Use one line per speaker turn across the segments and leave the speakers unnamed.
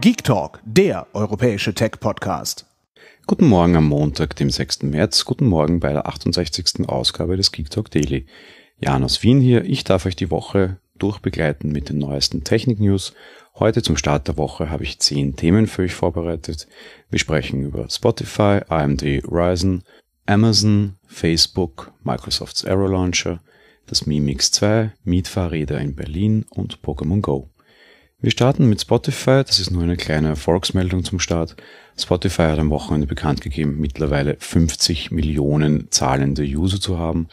Geek Talk, der europäische Tech-Podcast. Guten Morgen am Montag, dem 6. März. Guten Morgen bei der 68. Ausgabe des Geek Talk Daily. Jan aus Wien hier. Ich darf euch die Woche durchbegleiten mit den neuesten Technik-News. Heute zum Start der Woche habe ich zehn Themen für euch vorbereitet. Wir sprechen über Spotify, AMD Ryzen, Amazon, Facebook, Microsofts Aero Launcher, das Mi Mix 2, Mietfahrräder in Berlin und Pokémon Go. Wir starten mit Spotify, das ist nur eine kleine Erfolgsmeldung zum Start. Spotify hat am Wochenende bekannt gegeben, mittlerweile 50 Millionen zahlende User zu haben.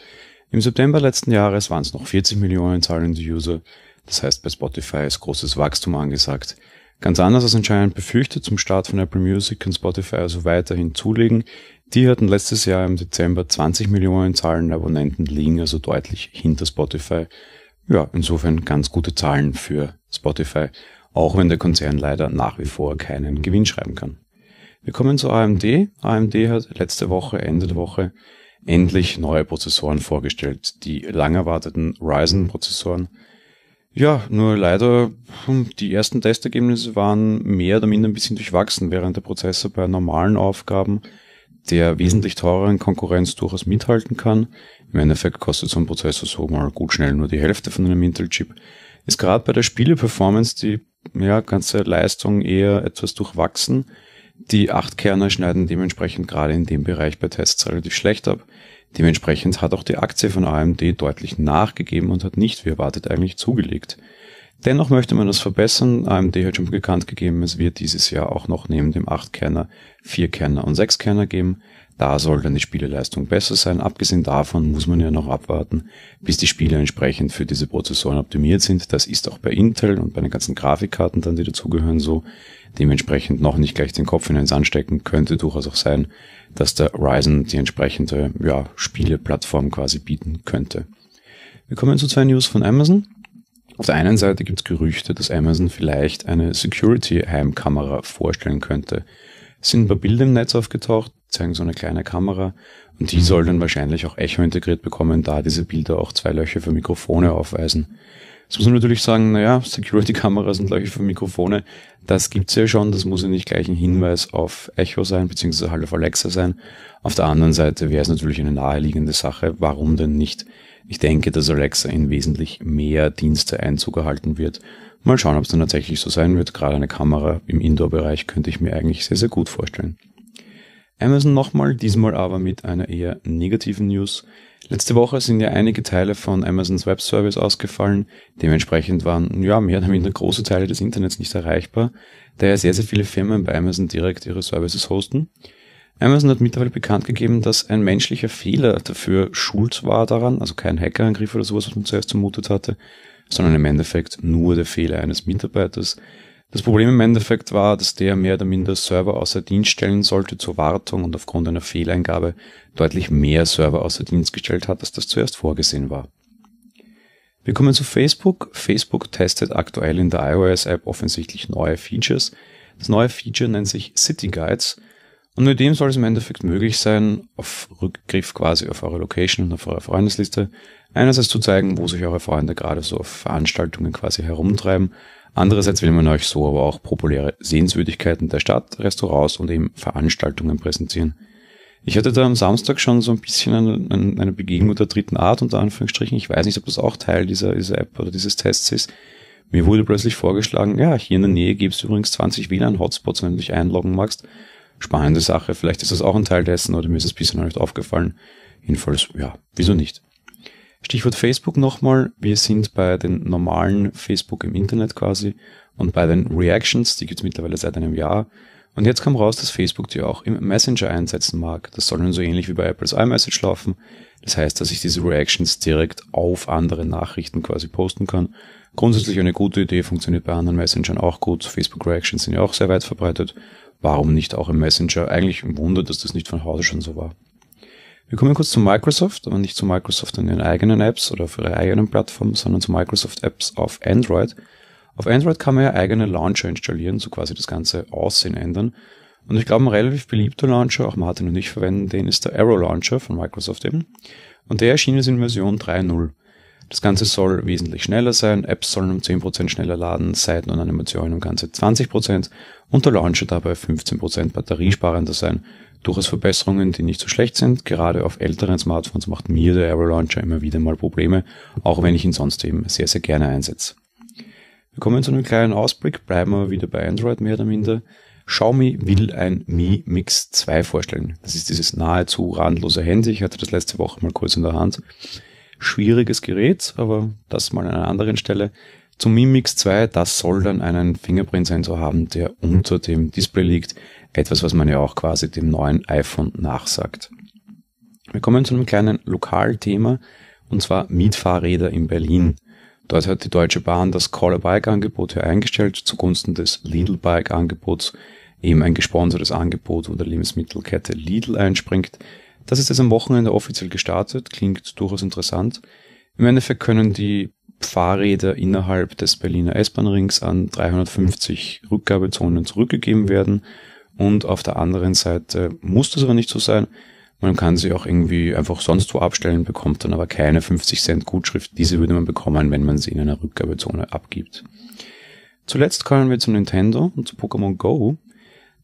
Im September letzten Jahres waren es noch 40 Millionen zahlende User. Das heißt, bei Spotify ist großes Wachstum angesagt. Ganz anders als anscheinend befürchtet, zum Start von Apple Music kann Spotify also weiterhin zulegen. Die hatten letztes Jahr im Dezember 20 Millionen zahlende Abonnenten, liegen also deutlich hinter Spotify. Ja, insofern ganz gute Zahlen für Spotify, auch wenn der Konzern leider nach wie vor keinen Gewinn schreiben kann. Wir kommen zu AMD. AMD hat letzte Woche, Ende der Woche, endlich neue Prozessoren vorgestellt, die lang erwarteten Ryzen-Prozessoren. Ja, nur leider, hm, die ersten Testergebnisse waren mehr oder minder ein bisschen durchwachsen, während der Prozessor bei normalen Aufgaben der wesentlich teureren Konkurrenz durchaus mithalten kann. Im Endeffekt kostet so ein Prozessor so mal gut schnell nur die Hälfte von einem Intel-Chip ist gerade bei der Spieleperformance die ja, ganze Leistung eher etwas durchwachsen. Die Kerner schneiden dementsprechend gerade in dem Bereich bei Tests relativ schlecht ab. Dementsprechend hat auch die Aktie von AMD deutlich nachgegeben und hat nicht wie erwartet eigentlich zugelegt. Dennoch möchte man das verbessern. AMD hat schon bekannt gegeben, es wird dieses Jahr auch noch neben dem 8-Kerner 4-Kerner und 6-Kerner geben. Da soll dann die Spieleleistung besser sein. Abgesehen davon muss man ja noch abwarten, bis die Spiele entsprechend für diese Prozessoren optimiert sind. Das ist auch bei Intel und bei den ganzen Grafikkarten dann, die dazugehören, so. Dementsprechend noch nicht gleich den Kopf in den Sand stecken. Könnte durchaus auch sein, dass der Ryzen die entsprechende ja, Spieleplattform quasi bieten könnte. Wir kommen zu zwei News von Amazon. Auf der einen Seite gibt es Gerüchte, dass Amazon vielleicht eine Security-Heimkamera vorstellen könnte. Es sind ein paar Bilder im Netz aufgetaucht, zeigen so eine kleine Kamera und die soll dann wahrscheinlich auch Echo integriert bekommen, da diese Bilder auch zwei Löcher für Mikrofone aufweisen. Jetzt muss man natürlich sagen, naja, Security-Kameras und Löcher für Mikrofone, das gibt's ja schon, das muss ja nicht gleich ein Hinweis auf Echo sein, beziehungsweise halt auf Alexa sein. Auf der anderen Seite wäre es natürlich eine naheliegende Sache, warum denn nicht? Ich denke, dass Alexa in wesentlich mehr Dienste Einzug erhalten wird. Mal schauen, ob es dann tatsächlich so sein wird. Gerade eine Kamera im Indoor-Bereich könnte ich mir eigentlich sehr, sehr gut vorstellen. Amazon nochmal, diesmal aber mit einer eher negativen News. Letzte Woche sind ja einige Teile von Amazons Web Service ausgefallen. Dementsprechend waren ja mehr oder minder große Teile des Internets nicht erreichbar, da ja sehr, sehr viele Firmen bei Amazon direkt ihre Services hosten. Amazon hat mittlerweile bekannt gegeben, dass ein menschlicher Fehler dafür schuld war daran, also kein Hackerangriff oder sowas, was man zuerst vermutet hatte, sondern im Endeffekt nur der Fehler eines Mitarbeiters. Das Problem im Endeffekt war, dass der mehr oder minder Server außer Dienst stellen sollte zur Wartung und aufgrund einer Fehleingabe deutlich mehr Server außer Dienst gestellt hat, als das zuerst vorgesehen war. Wir kommen zu Facebook. Facebook testet aktuell in der iOS-App offensichtlich neue Features. Das neue Feature nennt sich City Guides und mit dem soll es im Endeffekt möglich sein, auf Rückgriff quasi auf eure Location und auf eure Freundesliste, einerseits zu zeigen, wo sich eure Freunde gerade so auf Veranstaltungen quasi herumtreiben, andererseits will man euch so aber auch populäre Sehenswürdigkeiten der Stadt, Restaurants und eben Veranstaltungen präsentieren. Ich hatte da am Samstag schon so ein bisschen eine, eine Begegnung der dritten Art, unter Anführungsstrichen. Ich weiß nicht, ob das auch Teil dieser, dieser App oder dieses Tests ist. Mir wurde plötzlich vorgeschlagen, ja, hier in der Nähe gibt es übrigens 20 WLAN-Hotspots, wenn du dich einloggen magst spannende Sache. Vielleicht ist das auch ein Teil dessen oder mir ist es bisher noch nicht aufgefallen. Jedenfalls, ja, wieso nicht? Stichwort Facebook nochmal. Wir sind bei den normalen Facebook im Internet quasi und bei den Reactions, die gibt's mittlerweile seit einem Jahr. Und jetzt kam raus, dass Facebook die auch im Messenger einsetzen mag. Das soll nun so ähnlich wie bei Apples iMessage laufen. Das heißt, dass ich diese Reactions direkt auf andere Nachrichten quasi posten kann. Grundsätzlich eine gute Idee, funktioniert bei anderen Messengern auch gut. Facebook Reactions sind ja auch sehr weit verbreitet. Warum nicht auch im Messenger? Eigentlich ein Wunder, dass das nicht von Hause schon so war. Wir kommen kurz zu Microsoft, aber nicht zu Microsoft in ihren eigenen Apps oder auf ihrer eigenen Plattform, sondern zu Microsoft Apps auf Android. Auf Android kann man ja eigene Launcher installieren, so quasi das ganze Aussehen ändern. Und ich glaube, ein relativ beliebter Launcher, auch Martin und ich verwenden den, ist der Arrow Launcher von Microsoft eben. Und der erschien jetzt in Version 3.0. Das Ganze soll wesentlich schneller sein. Apps sollen um 10% schneller laden, Seiten und Animationen um ganze 20% und der Launcher dabei 15% batteriesparender sein. Durchaus Verbesserungen, die nicht so schlecht sind. Gerade auf älteren Smartphones macht mir der Aero Launcher immer wieder mal Probleme, auch wenn ich ihn sonst eben sehr, sehr gerne einsetze. Wir kommen zu einem kleinen Ausblick, bleiben wir wieder bei Android mehr oder minder. Xiaomi will ein Mi Mix 2 vorstellen. Das ist dieses nahezu randlose Handy. Ich hatte das letzte Woche mal kurz in der Hand schwieriges Gerät, aber das mal an einer anderen Stelle. Zum Mimix 2, das soll dann einen Fingerprint-Sensor haben, der unter dem Display liegt. Etwas, was man ja auch quasi dem neuen iPhone nachsagt. Wir kommen zu einem kleinen Lokalthema, und zwar Mietfahrräder in Berlin. Dort hat die Deutsche Bahn das Call-a-Bike-Angebot hier eingestellt zugunsten des Lidl-Bike-Angebots, eben ein gesponsertes Angebot, wo der Lebensmittelkette Lidl einspringt. Das ist jetzt am Wochenende offiziell gestartet, klingt durchaus interessant. Im Endeffekt können die Fahrräder innerhalb des Berliner S-Bahn-Rings an 350 Rückgabezonen zurückgegeben werden. Und auf der anderen Seite muss das aber nicht so sein. Man kann sie auch irgendwie einfach sonst wo abstellen, bekommt dann aber keine 50 Cent Gutschrift. Diese würde man bekommen, wenn man sie in einer Rückgabezone abgibt. Zuletzt kommen wir zu Nintendo und zu Pokémon Go.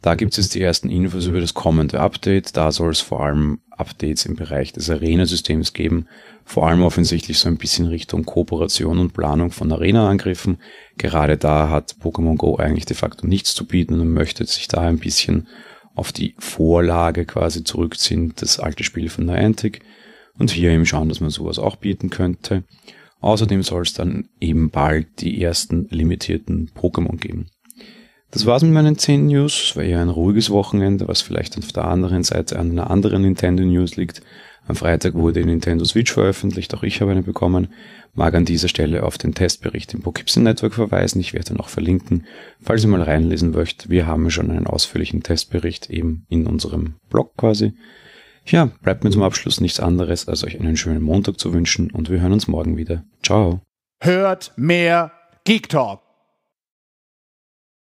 Da gibt es jetzt die ersten Infos über das kommende Update. Da soll es vor allem Updates im Bereich des Arena-Systems geben. Vor allem offensichtlich so ein bisschen Richtung Kooperation und Planung von Arena-Angriffen. Gerade da hat Pokémon Go eigentlich de facto nichts zu bieten und möchte sich da ein bisschen auf die Vorlage quasi zurückziehen, das alte Spiel von Niantic. Und hier eben schauen, dass man sowas auch bieten könnte. Außerdem soll es dann eben bald die ersten limitierten Pokémon geben. Das war's mit meinen 10 News. Es war ja ein ruhiges Wochenende, was vielleicht auf der anderen Seite an einer anderen Nintendo News liegt. Am Freitag wurde die Nintendo Switch veröffentlicht, auch ich habe eine bekommen. Mag an dieser Stelle auf den Testbericht im Pokipsen Network verweisen, ich werde ihn auch verlinken, falls ihr mal reinlesen möchtet. Wir haben schon einen ausführlichen Testbericht eben in unserem Blog quasi. Ja, bleibt mir zum Abschluss nichts anderes, als euch einen schönen Montag zu wünschen und wir hören uns morgen wieder. Ciao. Hört mehr Geek Talk.